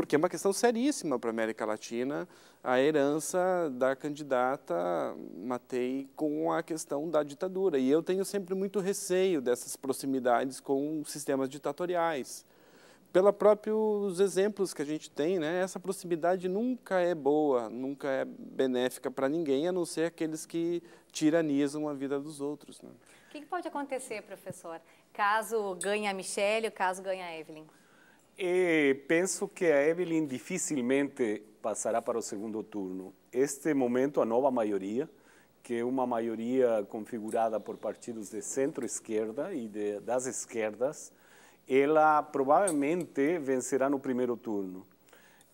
porque é uma questão seríssima para a América Latina a herança da candidata Matei com a questão da ditadura. E eu tenho sempre muito receio dessas proximidades com sistemas ditatoriais. Pela próprios exemplos que a gente tem, né, essa proximidade nunca é boa, nunca é benéfica para ninguém, a não ser aqueles que tiranizam a vida dos outros. Né? O que pode acontecer, professor, caso ganhe a Michelle, caso ganhe a Evelyn? Eh, penso que a Evelyn dificilmente passará para o segundo turno. Este momento, a nova maioria, que é uma maioria configurada por partidos de centro-esquerda e de, das esquerdas, ela provavelmente vencerá no primeiro turno.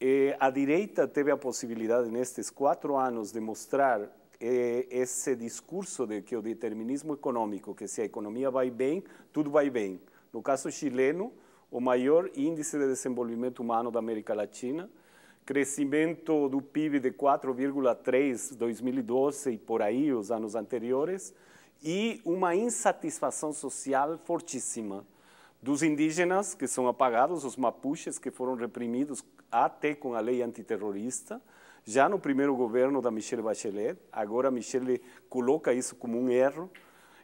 Eh, a direita teve a possibilidade, nestes quatro anos, de mostrar eh, esse discurso de que o determinismo econômico, que se a economia vai bem, tudo vai bem. No caso chileno, o maior índice de desenvolvimento humano da América Latina, crescimento do PIB de 4,3 2012 e por aí os anos anteriores e uma insatisfação social fortíssima dos indígenas que são apagados, os mapuches que foram reprimidos até com a lei antiterrorista, já no primeiro governo da Michelle Bachelet, agora Michelle coloca isso como um erro,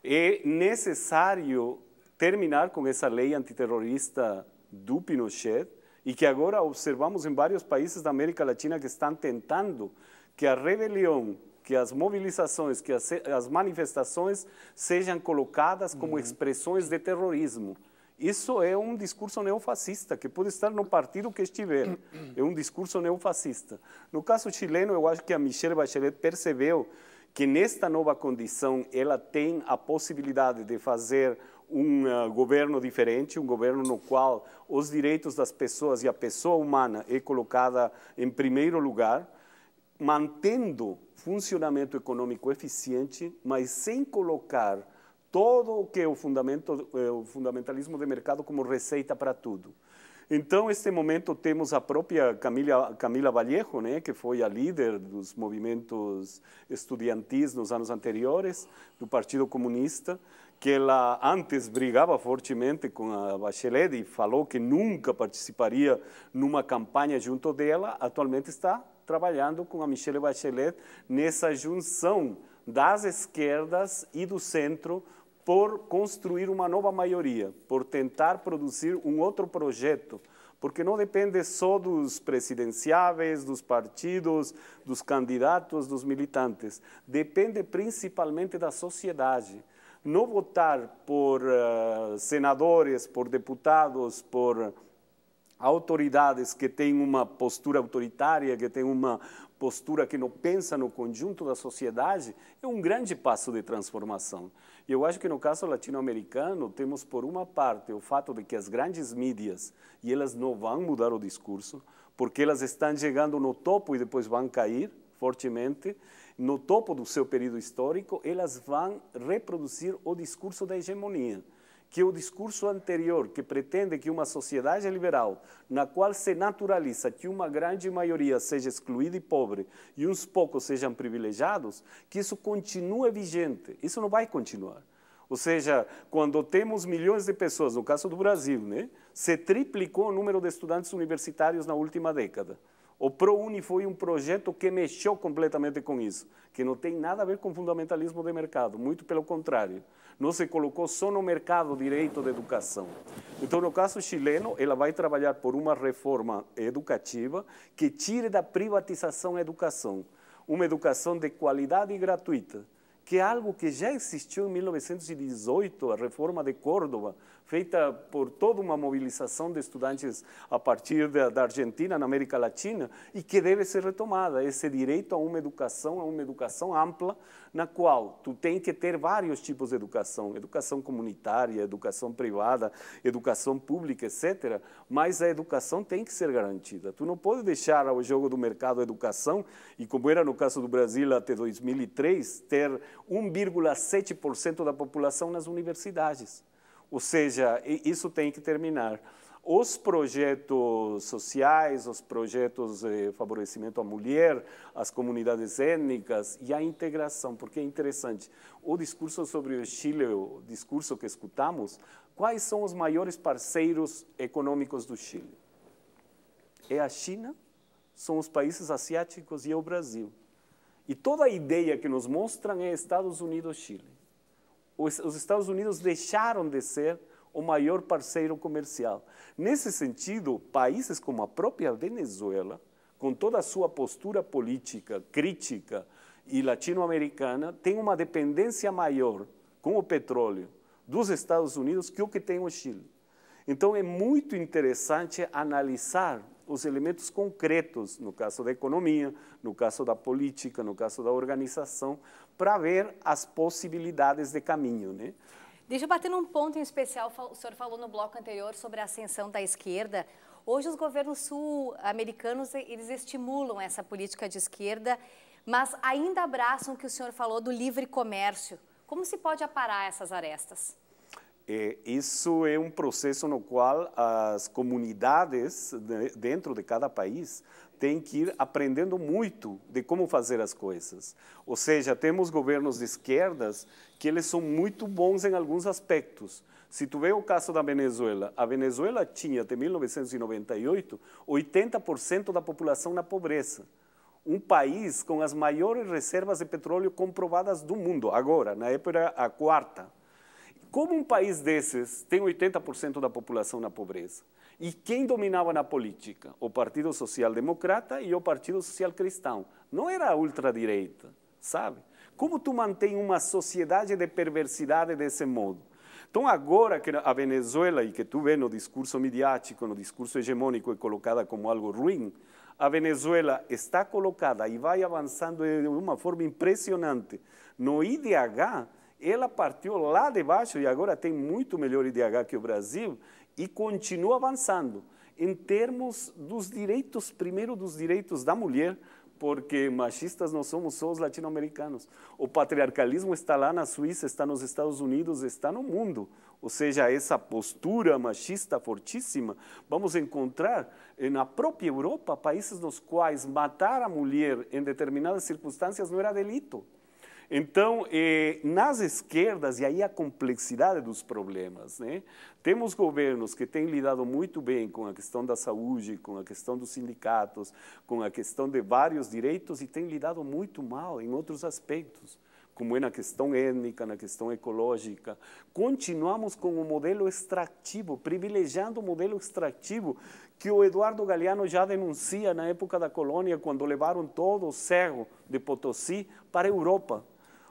é necessário terminar com essa lei antiterrorista do Pinochet e que agora observamos em vários países da América Latina que estão tentando que a rebelião, que as mobilizações, que as, as manifestações sejam colocadas como uhum. expressões de terrorismo. Isso é um discurso neofascista, que pode estar no partido que estiver. É um discurso neofascista. No caso chileno, eu acho que a Michelle Bachelet percebeu que nesta nova condição ela tem a possibilidade de fazer um uh, governo diferente, um governo no qual os direitos das pessoas e a pessoa humana é colocada em primeiro lugar, mantendo funcionamento econômico eficiente, mas sem colocar todo o que é o, eh, o fundamentalismo de mercado como receita para tudo. Então, neste momento, temos a própria Camila, Camila Vallejo, né, que foi a líder dos movimentos estudantis nos anos anteriores, do Partido Comunista, que ela antes brigava fortemente com a Bachelet e falou que nunca participaria numa campanha junto dela, atualmente está trabalhando com a Michelle Bachelet nessa junção das esquerdas e do centro por construir uma nova maioria, por tentar produzir um outro projeto, porque não depende só dos presidenciáveis, dos partidos, dos candidatos, dos militantes, depende principalmente da sociedade não votar por uh, senadores, por deputados, por autoridades que têm uma postura autoritária, que têm uma postura que não pensa no conjunto da sociedade, é um grande passo de transformação. E eu acho que no caso latino-americano, temos por uma parte o fato de que as grandes mídias, e elas não vão mudar o discurso, porque elas estão chegando no topo e depois vão cair, fortemente, no topo do seu período histórico, elas vão reproduzir o discurso da hegemonia, que é o discurso anterior, que pretende que uma sociedade liberal, na qual se naturaliza que uma grande maioria seja excluída e pobre e uns poucos sejam privilegiados, que isso continue vigente. Isso não vai continuar. Ou seja, quando temos milhões de pessoas, no caso do Brasil, né, se triplicou o número de estudantes universitários na última década. O ProUni foi um projeto que mexeu completamente com isso, que não tem nada a ver com fundamentalismo de mercado, muito pelo contrário. Não se colocou só no mercado direito de educação. Então, no caso chileno, ela vai trabalhar por uma reforma educativa que tire da privatização a educação, uma educação de qualidade e gratuita, que é algo que já existiu em 1918, a reforma de Córdoba feita por toda uma mobilização de estudantes a partir da, da Argentina, na América Latina, e que deve ser retomada, esse direito a uma educação, a uma educação ampla, na qual tu tem que ter vários tipos de educação, educação comunitária, educação privada, educação pública, etc. Mas a educação tem que ser garantida. Tu não pode deixar ao jogo do mercado a educação e como era no caso do Brasil até 2003, ter 1,7% da população nas universidades. Ou seja, isso tem que terminar. Os projetos sociais, os projetos de favorecimento à mulher, as comunidades étnicas e a integração, porque é interessante. O discurso sobre o Chile, o discurso que escutamos, quais são os maiores parceiros econômicos do Chile? É a China, são os países asiáticos e é o Brasil. E toda a ideia que nos mostram é Estados Unidos-Chile os, Estados Unidos deixaram de ser o maior parceiro comercial. Nesse sentido, países como a própria Venezuela, com toda a sua postura política, crítica e latino-americana, tem uma dependência maior com o petróleo dos Estados Unidos que o que tem o Chile. Então, é muito interessante analisar os elementos concretos, no caso da economia, no caso da política, no caso da organização, para ver as possibilidades de caminho, né? Deixa eu bater num ponto em especial, o senhor falou no bloco anterior sobre a ascensão da esquerda. Hoje os governos sul-americanos, eles estimulam essa política de esquerda, mas ainda abraçam o que o senhor falou do livre comércio. Como se pode aparar essas arestas? É, isso é um processo no qual as comunidades de, dentro de cada país tem que ir aprendendo muito de como fazer as coisas. Ou seja, temos governos de esquerdas que eles são muito bons em alguns aspectos. Se tu vê o caso da Venezuela, a Venezuela tinha, até 1998, 80% da população na pobreza. Um país com as maiores reservas de petróleo comprovadas do mundo, agora, na época era a quarta. Como um país desses tem 80% da população na pobreza? E quem dominava na política? O Partido Social Democrata e o Partido Social Cristão. Não era a ultradireita, sabe? Como tu mantém uma sociedade de perversidade desse modo? Então, agora que a Venezuela, e que tu vê no discurso midiático, no discurso hegemônico, é colocada como algo ruim, a Venezuela está colocada e vai avançando de uma forma impressionante. No IDH, ela partiu lá de baixo e agora tem muito melhor IDH que o Brasil e continua avançando em termos dos direitos, primeiro dos direitos da mulher, porque machistas não somos só os latino-americanos. O patriarcalismo está lá na Suíça, está nos Estados Unidos, está no mundo. Ou seja, essa postura machista fortíssima, vamos encontrar na própria Europa países nos quais matar a mulher em determinadas circunstâncias não era delito. Então, eh, nas esquerdas, e aí a complexidade dos problemas, né? temos governos que têm lidado muito bem com a questão da saúde, com a questão dos sindicatos, com a questão de vários direitos e têm lidado muito mal em outros aspectos como é na questão étnica, na questão ecológica. Continuamos com o modelo extrativo, privilegiando o modelo extrativo que o Eduardo Galeano já denuncia na época da colônia, quando levaram todo o cerro de Potosí para a Europa.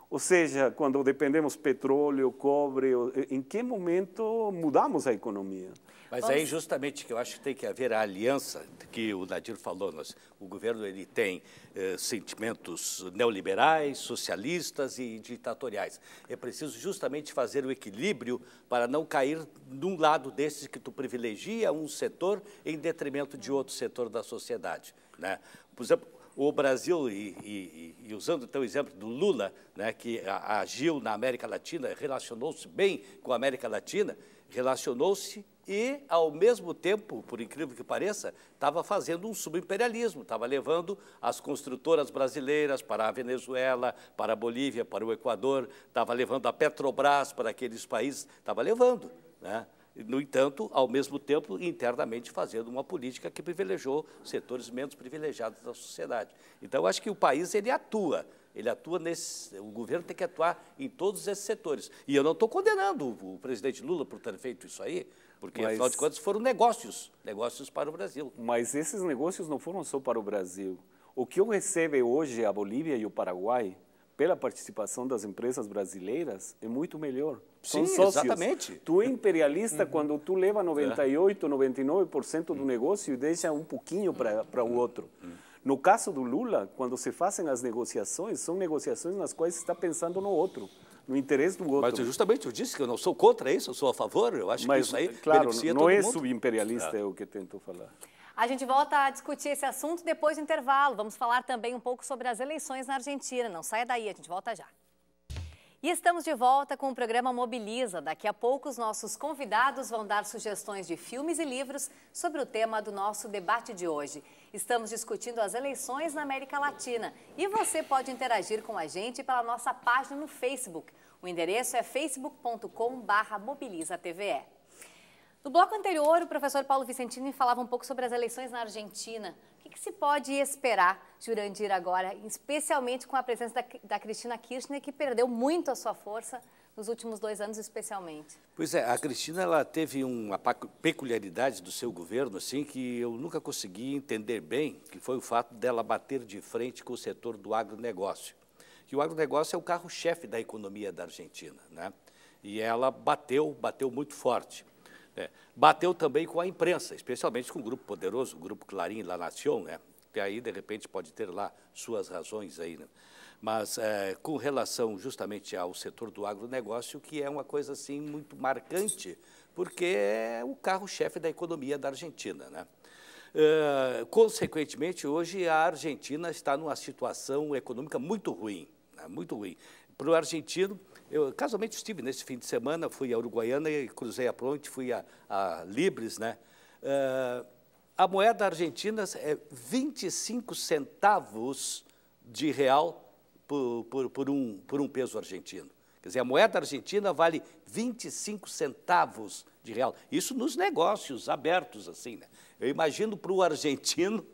Ou seja, quando dependemos petróleo, cobre, eh, em que momento mudamos a economia? Mas é aí justamente que eu acho que tem que haver a aliança que o Nadir falou. Nós, o governo ele tem eh, sentimentos neoliberais, socialistas e ditatoriais. É preciso justamente fazer o equilíbrio para não cair num lado desses que tu privilegia um setor em detrimento de outro setor da sociedade. Né? Por exemplo, o Brasil, e, e, e usando então o exemplo do Lula, né, que agiu na América Latina, relacionou-se bem com a América Latina, relacionou-se e, ao mesmo tempo, por incrível que pareça, estava fazendo um subimperialismo, estava levando as construtoras brasileiras para a Venezuela, para a Bolívia, para o Equador, estava levando a Petrobras para aqueles países, estava levando. Né? no entanto, ao mesmo tempo, internamente fazendo uma política que privilegiou setores menos privilegiados da sociedade. Então, acho que o país ele atua, ele atua nesse, o governo tem que atuar em todos esses setores. E eu não estou condenando o, o presidente Lula por ter feito isso aí, porque mas, afinal de contas foram negócios, negócios para o Brasil. Mas esses negócios não foram só para o Brasil. O que eu recebo hoje é a Bolívia e o Paraguai pela participação das empresas brasileiras é muito melhor. Sim, São sócios. exatamente. Tu é imperialista uhum. quando tu leva 98, 99% do uhum. negócio e deixa um pouquinho para uhum. o outro. Uhum. No caso do Lula, quando se fazem as negociações, são negociações nas quais está pensando no outro, no interesse do outro. Mas justamente eu disse que eu não sou contra isso, eu sou a favor, eu acho Mas, que isso aí claro, beneficia não todo é subimperialista, é. é o que tento falar. A gente volta a discutir esse assunto depois do intervalo. Vamos falar também um pouco sobre as eleições na Argentina. Não saia daí, a gente volta já. E estamos de volta com o programa Mobiliza. Daqui a pouco, os nossos convidados vão dar sugestões de filmes e livros sobre o tema do nosso debate de hoje. Estamos discutindo as eleições na América Latina e você pode interagir com a gente pela nossa página no Facebook. O endereço é facebook.com/mobilizatve. No bloco anterior, o professor Paulo Vicentini falava um pouco sobre as eleições na Argentina. O que, que se pode esperar, Jurandir, agora, especialmente com a presença da, da, Cristina Kirchner, que perdeu muito a sua força nos últimos dois anos, especialmente? Pois é, a Cristina ela teve uma peculiaridade do seu governo, assim, que eu nunca consegui entender bem, que foi o fato dela bater de frente com o setor do agronegócio. Que o agronegócio é o carro-chefe da economia da Argentina, né? E ela bateu, bateu muito forte. É. Bateu também com a imprensa, especialmente com o grupo poderoso, o grupo Clarim La Nación, né? que aí, de repente, pode ter lá suas razões aí. Né? Mas é, com relação justamente ao setor do agronegócio, que é uma coisa assim muito marcante, porque é o carro-chefe da economia da Argentina. Né? É, consequentemente, hoje a Argentina está numa situação econômica muito ruim, né? muito ruim. Para o argentino, eu, casualmente, estive nesse fim de semana, fui à Uruguaiana e cruzei a ponte, fui a, a Libres, né? Uh, a moeda argentina é 25 centavos de real por, por, por, um, por um peso argentino. Quer dizer, a moeda argentina vale 25 centavos de real. Isso nos negócios abertos, assim, né? Eu imagino para o argentino,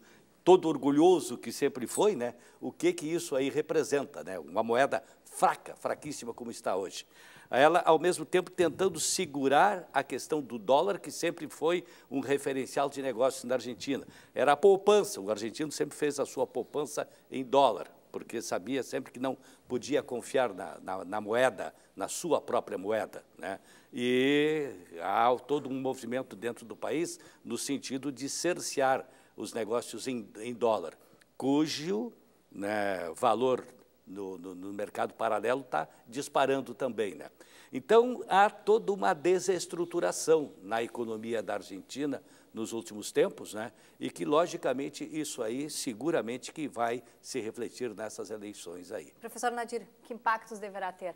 todo orgulhoso que sempre foi, né? O que que isso aí representa, né? Uma moeda fraca, fraquíssima como está hoje. Ela, ao mesmo tempo, tentando segurar a questão do dólar, que sempre foi um referencial de negócios na Argentina. Era a poupança, o argentino sempre fez a sua poupança em dólar, porque sabia sempre que não podia confiar na, na, na moeda, na sua própria moeda. Né? E há todo um movimento dentro do país no sentido de cercear os negócios em, em dólar, cujo né, valor no, no, no mercado paralelo está disparando também. Né? Então, há toda uma desestruturação na economia da Argentina nos últimos tempos, né? e que, logicamente, isso aí seguramente que vai se refletir nessas eleições aí. Professor Nadir, que impactos deverá ter?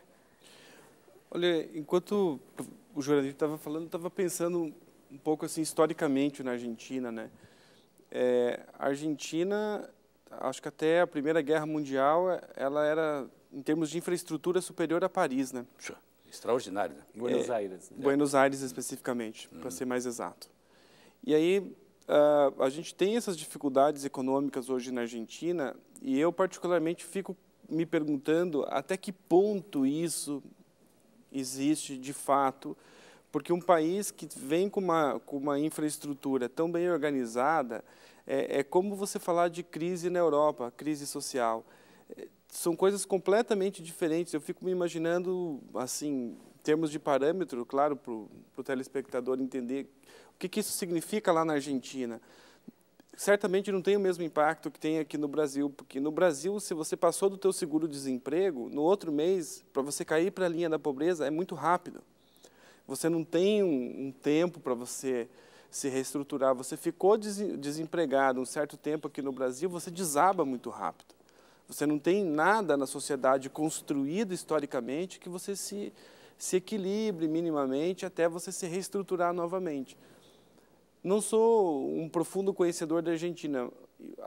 Olha, enquanto o Jurandir estava falando, estava pensando um pouco assim historicamente na Argentina, né? É, a Argentina acho que até a Primeira Guerra Mundial, eh, ela era, em termos de infraestrutura, superior a Paris, né? Extraordinário, né? Buenos é, Aires. Né? Buenos Aires, especificamente, uhum. para ser mais exato. E aí, uh, a gente tem essas dificuldades econômicas hoje na Argentina, e eu, particularmente, fico me perguntando até que ponto isso existe de fato, porque um país que vem com uma, com uma infraestrutura tão bem organizada, é, é como você falar de crise na Europa, crise social. É, são coisas completamente diferentes. Eu fico me imaginando, assim, em termos de parâmetro, claro, para o telespectador entender o que, que isso significa lá na Argentina certamente não tem o mesmo impacto que tem aqui no Brasil, porque no Brasil, se você passou do teu seguro-desemprego, no outro mês, para você cair para a linha da pobreza, é muito rápido. Você não tem um, um tempo para você se reestruturar. Você ficou desempregado um certo tempo aqui no Brasil, você desaba muito rápido. Você não tem nada na sociedade construído historicamente que você se, se equilibre minimamente até você se reestruturar novamente. Não sou um profundo conhecedor da Argentina.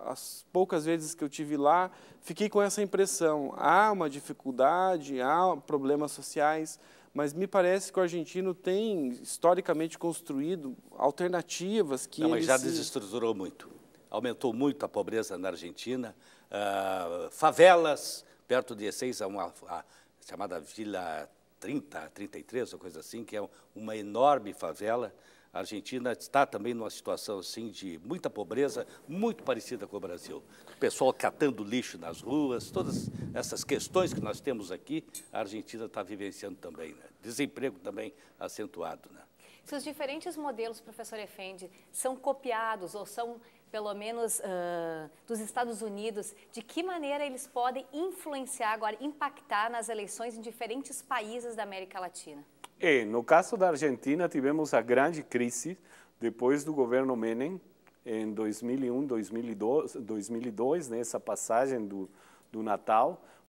As poucas vezes que eu tive lá, fiquei com essa impressão. Há uma dificuldade, há problemas sociais, mas me parece que o argentino tem historicamente construído alternativas que. Não, mas já se... desestruturou muito. Aumentou muito a pobreza na Argentina, uh, favelas, perto de seis a uma a, chamada Vila 30, 33, ou coisa assim, que é uma enorme favela a Argentina está também numa situação assim de muita pobreza, muito parecida com o Brasil. O pessoal catando lixo nas ruas, todas essas questões que nós temos aqui, a Argentina está vivenciando também. Né? Desemprego também acentuado. Né? Se os diferentes modelos, professor Efendi, são copiados ou são, pelo menos, uh, dos Estados Unidos, de que maneira eles podem influenciar agora, impactar nas eleições em diferentes países da América Latina? no caso da Argentina, tivemos a grande crise depois do governo Menem, em 2001, 2002, 2002 nessa né, passagem do, do Natal,